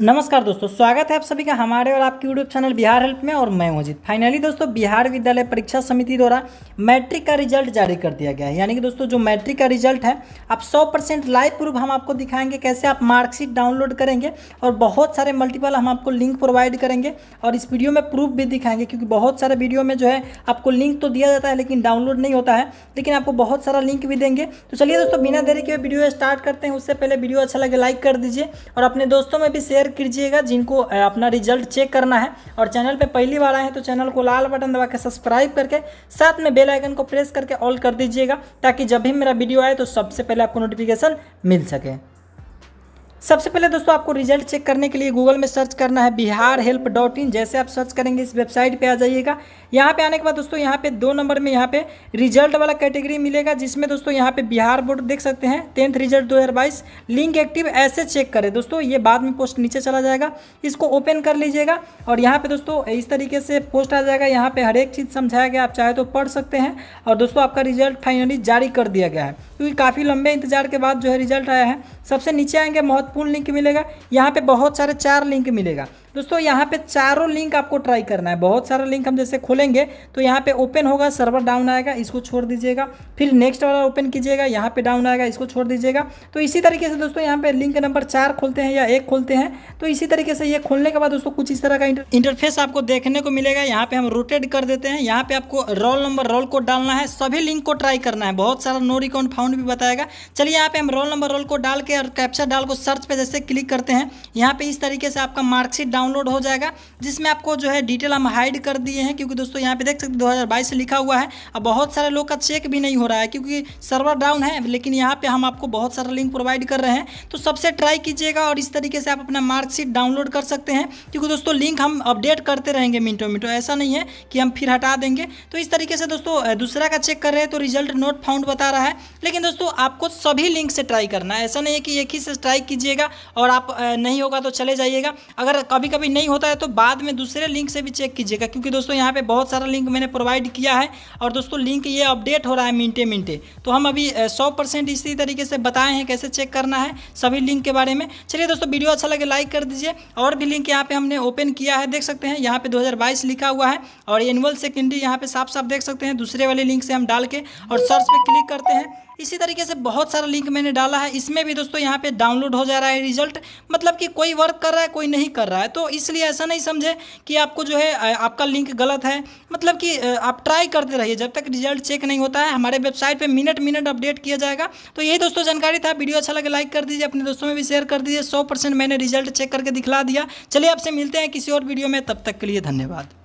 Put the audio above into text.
नमस्कार दोस्तों स्वागत है आप सभी का हमारे और आपके यूट्यूब चैनल बिहार हेल्प में और मैं अजित फाइनली दोस्तों बिहार विद्यालय परीक्षा समिति द्वारा मैट्रिक का रिजल्ट जारी कर दिया गया है यानी कि दोस्तों जो मैट्रिक का रिजल्ट है आप 100 परसेंट लाइव प्रूफ हम आपको दिखाएंगे कैसे आप मार्कशीट डाउनलोड करेंगे और बहुत सारे मल्टीपल हम आपको लिंक प्रोवाइड करेंगे और इस वीडियो में प्रूफ भी दिखाएंगे क्योंकि बहुत सारे वीडियो में जो है आपको लिंक तो दिया जाता है लेकिन डाउनलोड नहीं होता है लेकिन आपको बहुत सारा लिंक भी देंगे तो चलिए दोस्तों बिना देरी के वीडियो स्टार्ट करते हैं उससे पहले वीडियो अच्छा लगे लाइक कर दीजिए और अपने दोस्तों में भी शेयर शेयर कीजिएगा जिनको अपना रिजल्ट चेक करना है और चैनल पे पहली बार आए हैं तो चैनल को लाल बटन दबा के सब्सक्राइब करके साथ में बेल आइकन को प्रेस करके ऑल कर दीजिएगा ताकि जब भी मेरा वीडियो आए तो सबसे पहले आपको नोटिफिकेशन मिल सके सबसे पहले दोस्तों आपको रिजल्ट चेक करने के लिए गूगल में सर्च करना है बिहार हेल्प डॉट इन जैसे आप सर्च करेंगे इस वेबसाइट पे आ जाइएगा यहाँ पे आने के बाद दोस्तों यहाँ पे दो नंबर में यहाँ पे रिजल्ट वाला कैटेगरी मिलेगा जिसमें दोस्तों यहाँ पे बिहार बोर्ड देख सकते हैं टेंथ रिजल्ट दो लिंक एक्टिव ऐसे चेक करें दोस्तों ये बाद में पोस्ट नीचे चला जाएगा इसको ओपन कर लीजिएगा और यहाँ पर दोस्तों इस तरीके से पोस्ट आ जाएगा यहाँ पर हर एक चीज़ समझाया गया आप चाहे तो पढ़ सकते हैं और दोस्तों आपका रिजल्ट फाइनली जारी कर दिया गया है क्योंकि काफ़ी लंबे इंतजार के बाद जो है रिजल्ट आया है सबसे नीचे आएंगे महत्वपूर्ण लिंक मिलेगा यहाँ पे बहुत सारे चार लिंक मिलेगा दोस्तों यहाँ पे चारों लिंक आपको ट्राई करना है बहुत सारा लिंक हम जैसे खोलेंगे तो यहाँ पे ओपन होगा सर्वर डाउन आएगा इसको छोड़ दीजिएगा फिर नेक्स्ट वाला ओपन कीजिएगा यहाँ पे डाउन आएगा इसको छोड़ दीजिएगा तो इसी तरीके से दोस्तों यहाँ पे लिंक नंबर चार खोलते हैं या एक खोलते हैं तो इसी तरीके से ये खोलने के बाद दोस्तों कुछ इस तरह का इंटरफेस आपको देखने को मिलेगा यहाँ पे हम रोटेट कर देते हैं यहाँ पे आपको रोल नंबर रोल कोड डालना है सभी लिंक को ट्राई करना है बहुत सारा नो रिकाउंट फाउंड भी बताएगा चलिए यहाँ पे हम रोल नंबर रोल को डाल के और कैप्चर डाल को सर्च पर जैसे क्लिक करते हैं यहाँ पे इस तरीके से आपका मार्कशीट डाउन डाउनलोड हो जाएगा जिसमें आपको जो है डिटेल हम हाइड कर दिए हैं क्योंकि दोस्तों यहाँ पे देख सकते दो हज़ार बाईस लिखा हुआ है अब बहुत सारे लोग का चेक भी नहीं हो रहा है क्योंकि सर्वर डाउन है लेकिन यहाँ पे हम आपको बहुत सारा लिंक प्रोवाइड कर रहे हैं तो सबसे ट्राई कीजिएगा और इस तरीके से आप अपना मार्कशीट डाउनलोड कर सकते हैं क्योंकि दोस्तों लिंक हम अपडेट करते रहेंगे मिनटों मिनटों ऐसा नहीं है कि हम फिर हटा देंगे तो इस तरीके से दोस्तों दूसरा का चेक कर रहे हैं तो रिजल्ट नोट फाउंड बता रहा है लेकिन दोस्तों आपको सभी लिंक से ट्राई करना है ऐसा नहीं है कि एक ही से ट्राई कीजिएगा और आप नहीं होगा तो चले जाइएगा अगर कभी कभी नहीं होता है तो बाद में दूसरे लिंक से भी चेक कीजिएगा क्योंकि दोस्तों यहाँ पे बहुत सारा लिंक मैंने प्रोवाइड किया है और दोस्तों लिंक ये अपडेट हो रहा है मिनटे मिनटे तो हम अभी सौ परसेंट इसी तरीके से बताए हैं कैसे चेक करना है सभी लिंक के बारे में चलिए दोस्तों वीडियो अच्छा लगे लाइक कर दीजिए और भी लिंक यहाँ पर हमने ओपन किया है देख सकते हैं यहाँ पे दो लिखा हुआ है और एनुअल सेकेंडरी यहाँ पे साफ साफ देख सकते हैं दूसरे वाले लिंक से हम डाल के और सर्च पर क्लिक करते हैं इसी तरीके से बहुत सारा लिंक मैंने डाला है इसमें भी दोस्तों यहाँ पे डाउनलोड हो जा रहा है रिजल्ट मतलब कि कोई वर्क कर रहा है कोई नहीं कर रहा है तो इसलिए ऐसा नहीं समझे कि आपको जो है आपका लिंक गलत है मतलब कि आप ट्राई करते रहिए जब तक रिजल्ट चेक नहीं होता है हमारे वेबसाइट पर मिनट मिनट अपडेट किया जाएगा तो यही दोस्तों जानकारी था वीडियो अच्छा लगे लाइक कर दीजिए अपने दोस्तों में भी शेयर कर दीजिए सौ मैंने रिजल्ट चेक करके दिखला दिया चलिए आपसे मिलते हैं किसी और वीडियो में तब तक के लिए धन्यवाद